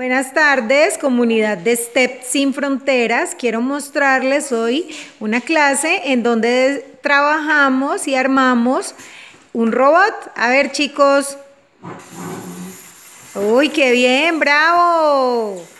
Buenas tardes, comunidad de STEP Sin Fronteras. Quiero mostrarles hoy una clase en donde trabajamos y armamos un robot. A ver, chicos. ¡Uy, qué bien! ¡Bravo!